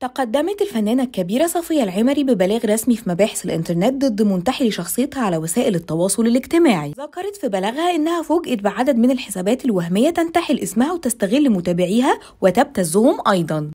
تقدمت الفنانة الكبيرة صفية العمري ببلاغ رسمي في مباحث الإنترنت ضد منتحل شخصيتها على وسائل التواصل الاجتماعي ذكرت في بلاغها إنها فوجئت بعدد من الحسابات الوهمية تنتحل اسمها وتستغل متابعيها وتبتزهم أيضا